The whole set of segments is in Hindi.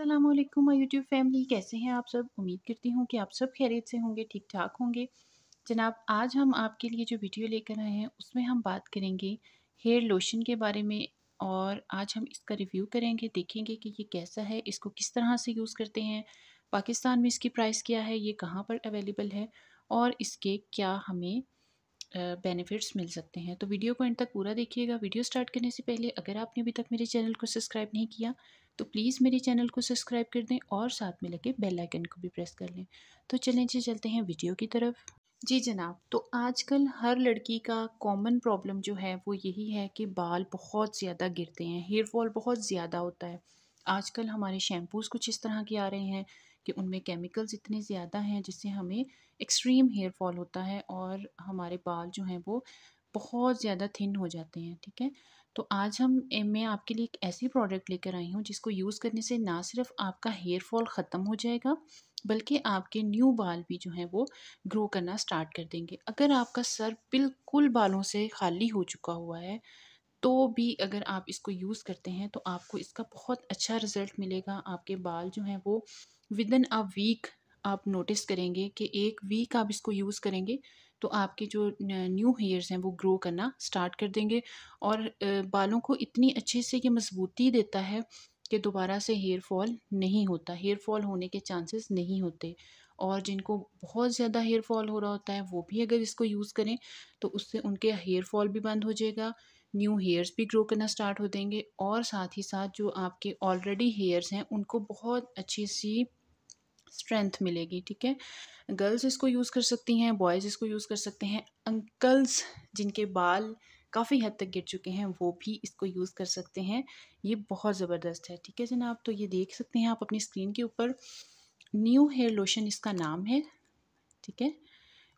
अल्लाम माई यूट्यूब फैमिली कैसे हैं आप सब उम्मीद करती हूँ कि आप सब खैरियत से होंगे ठीक ठाक होंगे जनाब आज हम आपके लिए जो वीडियो लेकर आए हैं उसमें हम बात करेंगे हेयर लोशन के बारे में और आज हम इसका रिव्यू करेंगे देखेंगे कि ये कैसा है इसको किस तरह से यूज़ करते हैं पाकिस्तान में इसकी प्राइस क्या है ये कहाँ पर अवेलेबल है और इसके क्या हमें बेनिफिट्स मिल सकते हैं तो वीडियो को एंड तक पूरा देखिएगा वीडियो स्टार्ट करने से पहले अगर आपने अभी तक मेरे चैनल को सब्सक्राइब नहीं किया तो प्लीज़ मेरे चैनल को सब्सक्राइब कर दें और साथ में लगे बेल आइकन को भी प्रेस कर लें तो चलें जी चलते हैं वीडियो की तरफ जी जनाब तो आजकल हर लड़की का कॉमन प्रॉब्लम जो है वो यही है कि बाल बहुत ज़्यादा गिरते हैं हेयर फॉल बहुत ज़्यादा होता है आजकल हमारे शैम्पूज़ कुछ इस तरह के आ रहे हैं कि उनमें केमिकल्स इतने ज़्यादा हैं जिससे हमें एक्सट्रीम हेयर फॉल होता है और हमारे बाल जो हैं वो बहुत ज़्यादा थिन हो जाते हैं ठीक है तो आज हम मैं आपके लिए एक ऐसी प्रोडक्ट लेकर आई हूँ जिसको यूज़ करने से ना सिर्फ आपका हेयर फॉल ख़त्म हो जाएगा बल्कि आपके न्यू बाल भी जो हैं वो ग्रो करना स्टार्ट कर देंगे अगर आपका सर बिल्कुल बालों से खाली हो चुका हुआ है तो भी अगर आप इसको यूज़ करते हैं तो आपको इसका बहुत अच्छा रिज़ल्ट मिलेगा आपके बाल जो हैं वो विद इन अ वीक आप नोटिस करेंगे कि एक वीक आप इसको यूज़ करेंगे तो आपके जो न्यू हेयर्स हैं वो ग्रो करना स्टार्ट कर देंगे और बालों को इतनी अच्छे से ये मजबूती देता है कि दोबारा से हेयर फॉल नहीं होता हेयर फॉल होने के चांसेस नहीं होते और जिनको बहुत ज़्यादा हेयर फॉल हो रहा होता है वो भी अगर इसको यूज़ करें तो उससे उनके हेयर फॉल भी बंद हो जाएगा न्यू हेयर्स भी ग्रो करना स्टार्ट हो देंगे और साथ ही साथ जो आपके ऑलरेडी हेयर्स हैं उनको बहुत अच्छी सी स्ट्रेंथ मिलेगी ठीक है गर्ल्स इसको यूज़ कर सकती हैं बॉयज़ इसको यूज़ कर सकते हैं अंकल्स जिनके बाल काफ़ी हद तक गिर चुके हैं वो भी इसको यूज़ कर सकते हैं ये बहुत ज़बरदस्त है ठीक है जनाब तो ये देख सकते हैं आप अपनी स्क्रीन के ऊपर न्यू हेयर लोशन इसका नाम है ठीक है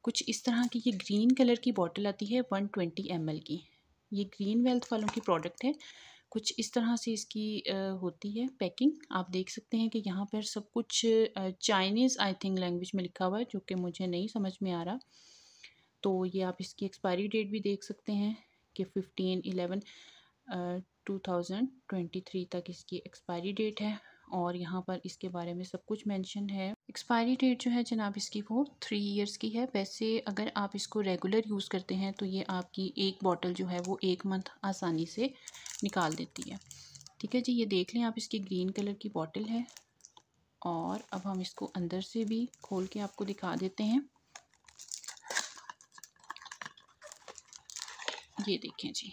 कुछ इस तरह की ये ग्रीन कलर की बॉटल आती है वन ट्वेंटी एम की ये ग्रीन वेल्थ वालों की प्रोडक्ट है कुछ इस तरह से इसकी होती है पैकिंग आप देख सकते हैं कि यहाँ पर सब कुछ चाइनीज़ आई थिंक लैंग्वेज में लिखा हुआ है जो कि मुझे नहीं समझ में आ रहा तो ये आप इसकी एक्सपायरी डेट भी देख सकते हैं कि fifteen eleven two thousand twenty three तक इसकी एक्सपायरी डेट है और यहाँ पर इसके बारे में सब कुछ मेंशन है एक्सपायरी डेट जो है जनाब इसकी वो थ्री इयर्स की है वैसे अगर आप इसको रेगुलर यूज़ करते हैं तो ये आपकी एक बॉटल जो है वो एक मंथ आसानी से निकाल देती है ठीक है जी ये देख लें आप इसकी ग्रीन कलर की बॉटल है और अब हम इसको अंदर से भी खोल के आपको दिखा देते हैं ये देखें जी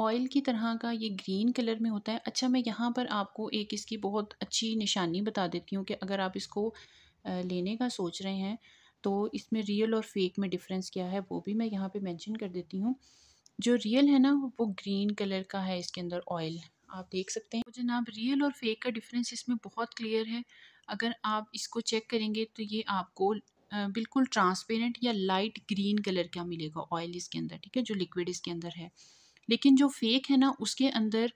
ऑयल की तरह का ये ग्रीन कलर में होता है अच्छा मैं यहाँ पर आपको एक इसकी बहुत अच्छी निशानी बता देती हूँ कि अगर आप इसको लेने का सोच रहे हैं तो इसमें रियल और फेक में डिफरेंस क्या है वो भी मैं यहाँ पे मेंशन कर देती हूँ जो रियल है ना वो ग्रीन कलर का है इसके अंदर ऑयल आप देख सकते हैं जनाब रियल और फेक का डिफरेंस इसमें बहुत क्लियर है अगर आप इसको चेक करेंगे तो ये आपको बिल्कुल ट्रांसपेरेंट या लाइट ग्रीन कलर का मिलेगा ऑयल इसके अंदर ठीक है जो लिक्विड इसके अंदर है लेकिन जो फेक है ना उसके अंदर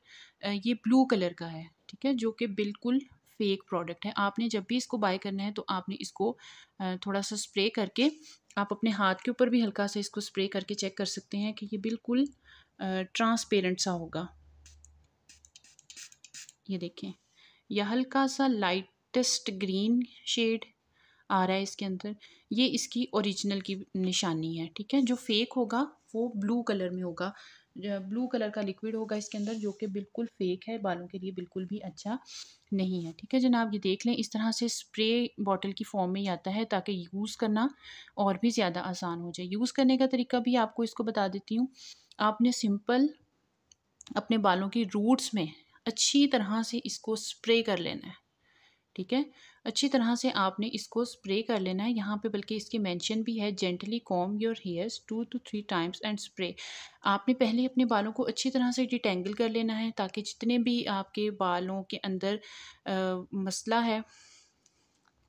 ये ब्लू कलर का है ठीक है जो कि बिल्कुल फेक प्रोडक्ट है आपने जब भी इसको बाय करना है तो आपने इसको थोड़ा सा स्प्रे करके आप अपने हाथ के ऊपर भी हल्का सा इसको स्प्रे करके चेक कर सकते हैं कि ये बिल्कुल ट्रांसपेरेंट सा होगा ये देखें यह हल्का सा लाइटेस्ट ग्रीन शेड आ रहा है इसके अंदर ये इसकी ओरिजिनल की निशानी है ठीक है जो फेक होगा वो ब्लू कलर में होगा ब्लू कलर का लिक्विड होगा इसके अंदर जो कि बिल्कुल फेक है बालों के लिए बिल्कुल भी अच्छा नहीं है ठीक है जनाब ये देख लें इस तरह से स्प्रे बॉटल की फॉर्म में ही आता है ताकि यूज़ करना और भी ज़्यादा आसान हो जाए यूज़ करने का तरीका भी आपको इसको बता देती हूँ आपने सिंपल अपने बालों की रूट्स में अच्छी तरह से इसको स्प्रे कर लेना है ठीक है अच्छी तरह से आपने इसको स्प्रे कर लेना है यहाँ पे बल्कि इसकी मेंशन भी है gently comb your hairs two to three times and spray आपने पहले अपने बालों को अच्छी तरह से डिटेंगल कर लेना है ताकि जितने भी आपके बालों के अंदर आ, मसला है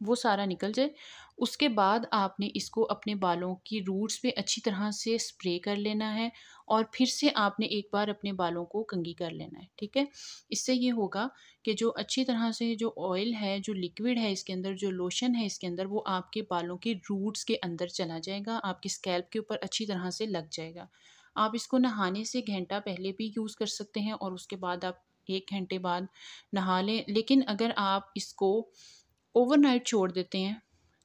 वो सारा निकल जाए उसके बाद आपने इसको अपने बालों की रूट्स पे अच्छी तरह से स्प्रे कर लेना है और फिर से आपने एक बार अपने बालों को कंगी कर लेना है ठीक है इससे ये होगा कि जो अच्छी तरह से जो ऑयल है जो लिक्विड है इसके अंदर जो लोशन है इसके अंदर वो आपके बालों के रूट्स के अंदर चला जाएगा आपके स्कैल्प के ऊपर अच्छी तरह से लग जाएगा आप इसको नहाने से घंटा पहले भी यूज़ कर सकते हैं और उसके बाद आप एक घंटे बाद नहा लें लेकिन अगर आप इसको ओवरनाइट छोड़ देते हैं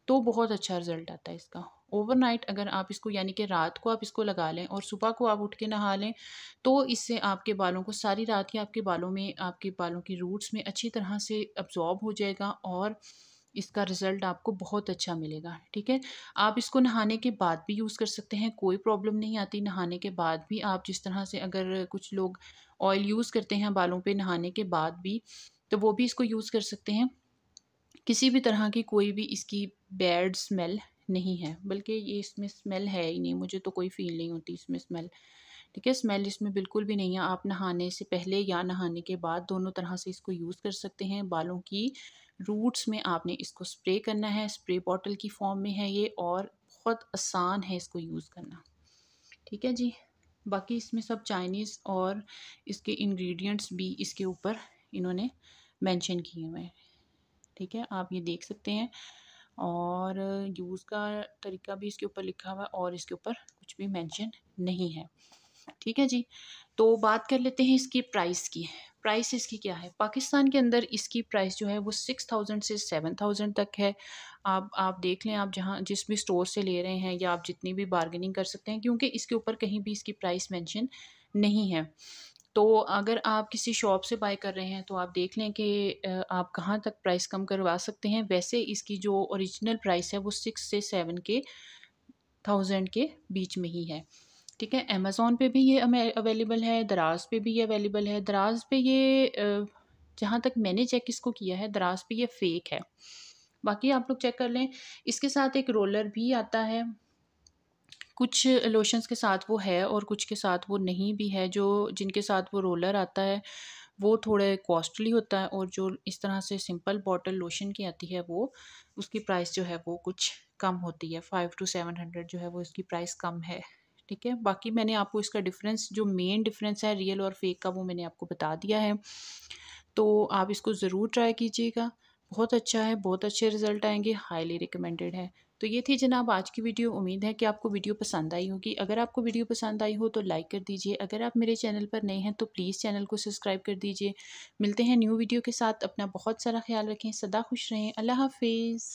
तो बहुत अच्छा रिज़ल्ट आता है इसका ओवरनाइट अगर आप इसको यानी कि रात को आप इसको लगा लें और सुबह को आप उठ के नहा लें तो इससे आपके बालों को सारी रात ही आपके बालों में आपके बालों की रूट्स में अच्छी तरह से अब्जॉर्ब हो जाएगा और इसका रिज़ल्ट आपको बहुत अच्छा मिलेगा ठीक है आप इसको नहाने के बाद भी यूज़ कर सकते हैं कोई प्रॉब्लम नहीं आती नहाने के बाद भी आप जिस तरह से अगर कुछ लोग ऑयल यूज़ करते हैं बालों पे नहाने के बाद भी तो वो भी इसको यूज़ कर सकते हैं किसी भी तरह की कोई भी इसकी बैड स्मेल नहीं है बल्कि ये इसमें स्मेल है ही नहीं मुझे तो कोई फ़ील नहीं होती इसमें स्मेल ठीक है स्मेल इसमें बिल्कुल भी नहीं है आप नहाने से पहले या नहाने के बाद दोनों तरह से इसको यूज़ कर सकते हैं बालों की रूट्स में आपने इसको स्प्रे करना है स्प्रे बॉटल की फॉर्म में है ये और बहुत आसान है इसको यूज़ करना ठीक है जी बाकी इसमें सब चाइनीज़ और इसके इंग्रेडिएंट्स भी इसके ऊपर इन्होंने मेंशन किए हुए हैं ठीक है आप ये देख सकते हैं और यूज़ का तरीका भी इसके ऊपर लिखा हुआ है और इसके ऊपर कुछ भी मेंशन नहीं है ठीक है जी तो बात कर लेते हैं इसकी प्राइस की प्राइस इसकी क्या है पाकिस्तान के अंदर इसकी प्राइस जो है वो सिक्स थाउजेंड से सेवन थाउजेंड तक है आप आप देख लें आप जहाँ जिस भी स्टोर से ले रहे हैं या आप जितनी भी बार्गेनिंग कर सकते हैं क्योंकि इसके ऊपर कहीं भी इसकी प्राइस मेंशन नहीं है तो अगर आप किसी शॉप से बाय कर रहे हैं तो आप देख लें कि आप कहाँ तक प्राइस कम करवा सकते हैं वैसे इसकी जो ओरिजिनल प्राइस है वो सिक्स से सेवन के थाउजेंड के बीच में ही है ठीक है अमेज़ोन पे भी ये अवेलेबल है दराज पे भी ये अवेलेबल है दराज पे ये जहाँ तक मैंने चेक इसको किया है दराज पे ये फेक है बाकी आप लोग चेक कर लें इसके साथ एक रोलर भी आता है कुछ लोशंस के साथ वो है और कुछ के साथ वो नहीं भी है जो जिनके साथ वो रोलर आता है वो थोड़े कॉस्टली होता है और जो इस तरह से सिंपल बॉटल लोशन की आती है वो उसकी प्राइस जो है वो कुछ कम होती है फाइव टू सेवन हंड्रेड जो है वो इसकी प्राइस कम है ठीक है बाकी मैंने आपको इसका डिफरेंस जो मेन डिफरेंस है रियल और फेक का वो मैंने आपको बता दिया है तो आप इसको ज़रूर ट्राई कीजिएगा बहुत अच्छा है बहुत अच्छे रिजल्ट आएंगे हाईली रिकमेंडेड है तो ये थी जनाब आज की वीडियो उम्मीद है कि आपको वीडियो पसंद आई होगी अगर आपको वीडियो पसंद आई हो तो लाइक कर दीजिए अगर आप मेरे चैनल पर नए हैं तो प्लीज़ चैनल को सब्सक्राइब कर दीजिए मिलते हैं न्यू वीडियो के साथ अपना बहुत सारा ख्याल रखें सदा खुश रहें अल्लाह हाफिज़